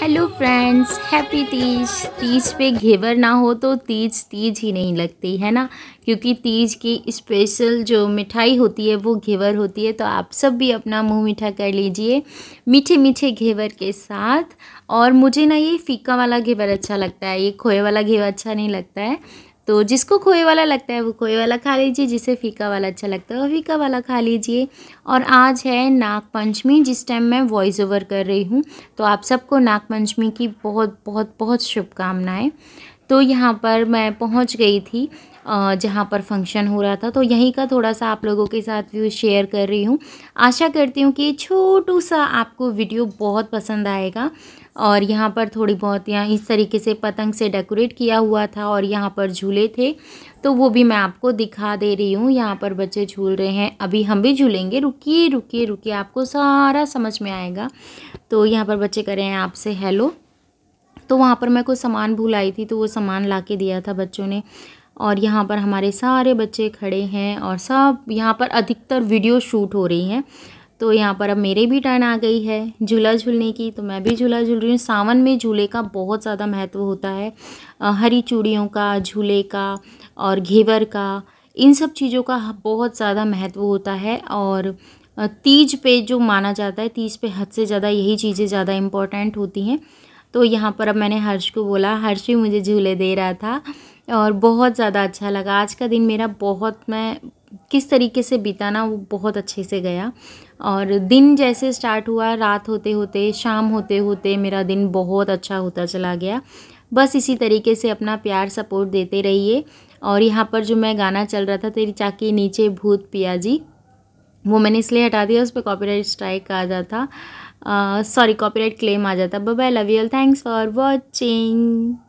hello friends happy Teej Teej पे घेवर ना हो तो तीज तीज ही नहीं लगती है ना क्योंकि तीज की स्पेशल जो मिठाई होती है वो घेवर होती है तो आप सब भी अपना मुंह मीठा कर लीजिए मीठे मीठे घेवर के साथ और मुझे ना ये फीका वाला घेवर अच्छा लगता है ये खोए वाला घेवर अच्छा नहीं लगता है तो जिसको खोए वाला लगता है वो खोए वाला खा लीजिए जिसे फीका वाला अच्छा लगता है वो फीका वाला खा लीजिए और आज है नाग पंचमी जिस टाइम मैं वॉइस ओवर कर रही हूँ तो आप सबको नाग पंचमी की बहुत बहुत बहुत शुभकामनाएँ तो यहाँ पर मैं पहुँच गई थी जहाँ पर फंक्शन हो रहा था तो यहीं का थोड़ा सा आप लोगों के साथ व्यू शेयर कर रही हूँ आशा करती हूँ कि छोटू सा आपको वीडियो बहुत पसंद आएगा और यहाँ पर थोड़ी बहुत यहाँ इस तरीके से पतंग से डेकोरेट किया हुआ था और यहाँ पर झूले थे तो वो भी मैं आपको दिखा दे रही हूँ यहाँ पर बच्चे झूल रहे हैं अभी हम भी झूलेंगे रुकिए रुकिए रुकिए आपको सारा समझ में आएगा तो यहाँ पर बच्चे कर रहे हैं आपसे हेलो तो वहाँ पर मैं कुछ सामान भूल आई थी तो वो सामान ला के दिया था बच्चों ने और यहाँ पर हमारे सारे बच्चे खड़े हैं और सब यहाँ पर अधिकतर वीडियो शूट हो रही हैं तो यहाँ पर अब मेरे भी टर्न आ गई है झूला झूलने की तो मैं भी झूला झूल रही हूँ सावन में झूले का बहुत ज़्यादा महत्व होता है हरी चूड़ियों का झूले का और घेवर का इन सब चीज़ों का बहुत ज़्यादा महत्व होता है और तीज पे जो माना जाता है तीज पे हद से ज़्यादा यही चीज़ें ज़्यादा इम्पॉर्टेंट होती हैं तो यहाँ पर अब मैंने हर्ष को बोला हर्ष भी मुझे झूले दे रहा था और बहुत ज़्यादा अच्छा लगा आज का दिन मेरा बहुत मैं किस तरीके से बीता ना वो बहुत अच्छे से गया और दिन जैसे स्टार्ट हुआ रात होते होते शाम होते होते मेरा दिन बहुत अच्छा होता चला गया बस इसी तरीके से अपना प्यार सपोर्ट देते रहिए और यहाँ पर जो मैं गाना चल रहा था तेरी चाकी नीचे भूत पिया जी वो मैंने इसलिए हटा दिया उस पर कॉपीराइट स्ट्राइक आ जाता सॉरी कॉपीराइट क्लेम आ जाता है bye love you'll thanks for watching